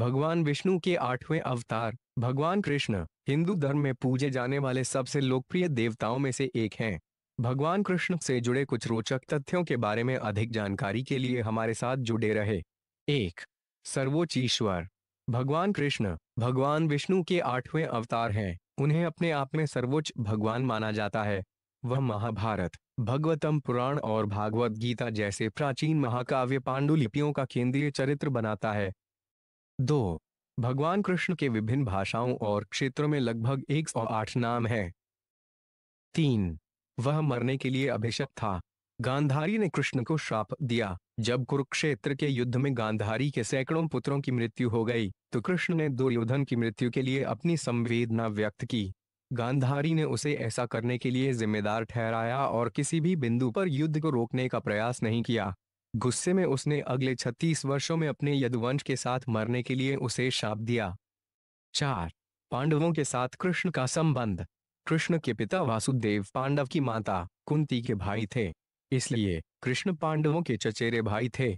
भगवान विष्णु के आठवें अवतार भगवान कृष्ण हिंदू धर्म में पूजे जाने वाले सबसे लोकप्रिय देवताओं में से एक हैं भगवान कृष्ण से जुड़े कुछ रोचक तथ्यों के बारे में अधिक जानकारी के लिए हमारे साथ जुड़े रहे एक सर्वोच्च ईश्वर भगवान कृष्ण भगवान विष्णु के आठवें अवतार हैं उन्हें अपने आप में सर्वोच्च भगवान माना जाता है वह महाभारत भगवतम पुराण और भागवत गीता जैसे प्राचीन महाकाव्य पांडुलिपियों का केंद्रीय चरित्र बनाता है दो भगवान कृष्ण के विभिन्न भाषाओं और क्षेत्रों में लगभग एक सौ आठ नाम हैं। तीन वह मरने के लिए अभिषेक था गांधारी ने कृष्ण को श्राप दिया जब कुरुक्षेत्र के युद्ध में गांधारी के सैकड़ों पुत्रों की मृत्यु हो गई तो कृष्ण ने दुर्योधन की मृत्यु के लिए अपनी संवेदना व्यक्त की गांधारी ने उसे ऐसा करने के लिए जिम्मेदार ठहराया और किसी भी बिंदु पर युद्ध को रोकने का प्रयास नहीं किया गुस्से में उसने अगले छत्तीस वर्षों में अपने यदुवंश के साथ मरने के लिए उसे शाप दिया चार पांडवों के साथ कृष्ण का संबंध कृष्ण के पिता वासुदेव पांडव की माता कुंती के भाई थे इसलिए कृष्ण पांडवों के चचेरे भाई थे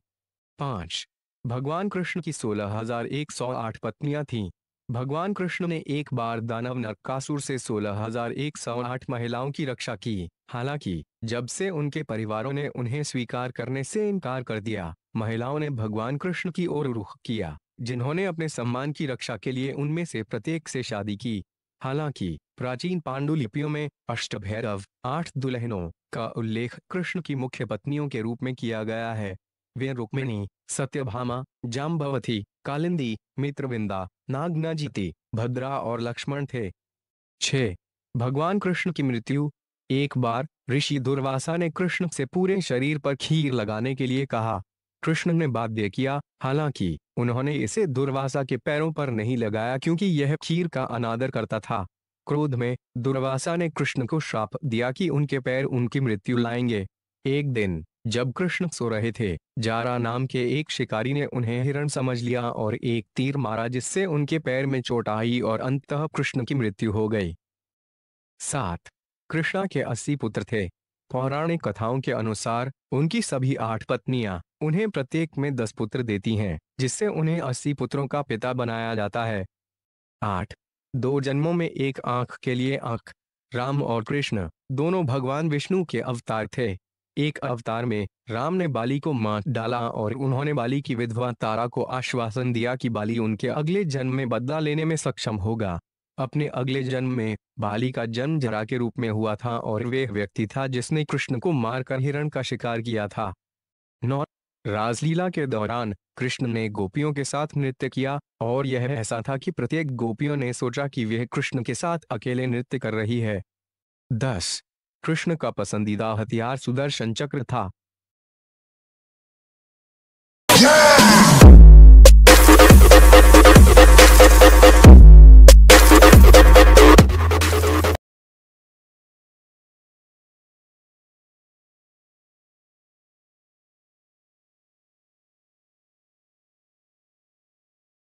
पांच भगवान कृष्ण की सोलह हजार एक सौ आठ पत्नियां थीं भगवान कृष्ण ने एक बार दानव नरकासुर से सोलह हजार एक सौ आठ महिलाओं की रक्षा की हालांकि जब से उनके परिवारों ने उन्हें स्वीकार करने से इनकार कर दिया महिलाओं ने भगवान कृष्ण की ओर रुख किया जिन्होंने अपने सम्मान की रक्षा के लिए उनमें से प्रत्येक से शादी की हालांकि प्राचीन पांडुलिपियों में अष्ट भैरव आठ दुल्हनों का उल्लेख कृष्ण की मुख्य पत्नियों के रूप में किया गया है वे रुक्मिणी सत्यभामा जाम्बवती कालिंदी मित्रविंदा नागनाजीति भद्रा और लक्ष्मण थे छः भगवान कृष्ण की मृत्यु एक बार ऋषि दुर्वासा ने कृष्ण से पूरे शरीर पर खीर लगाने के लिए कहा कृष्ण ने बाध्य किया हालांकि उन्होंने इसे दुर्वासा के पैरों पर नहीं लगाया क्योंकि यह खीर का अनादर करता था क्रोध में दुर्वासा ने कृष्ण को श्राप दिया कि उनके पैर उनकी मृत्यु लाएंगे एक दिन जब कृष्ण सो रहे थे जारा नाम के एक शिकारी ने उन्हें हिरण समझ लिया और एक तीर मारा जिससे उनके पैर में चोट आई और अंततः कृष्ण की मृत्यु हो गई सात कृष्णा के अस्सी पुत्र थे पौराणिक कथाओं के अनुसार उनकी सभी आठ पत्नियां उन्हें प्रत्येक में दस पुत्र देती हैं जिससे उन्हें अस्सी पुत्रों का पिता बनाया जाता है आठ दो जन्मों में एक आंख के लिए आंख राम और कृष्ण दोनों भगवान विष्णु के अवतार थे एक अवतार में राम ने बाली को मार डाला और उन्होंने बाली की विधवा तारा को आश्वासन दिया कि बाली उनके अगले जन्म में बदला लेने में सक्षम होगा अपने अगले जन्म में बाली का जन्म जरा के रूप में हुआ था और वे व्यक्ति था जिसने कृष्ण को मारकर हिरण का शिकार किया था नौ राजलीला के दौरान कृष्ण ने गोपियों के साथ नृत्य किया और यह ऐसा था कि प्रत्येक गोपियों ने सोचा कि वह कृष्ण के साथ अकेले नृत्य कर रही है दस कृष्ण का पसंदीदा हथियार सुदर्शन चक्र था yeah!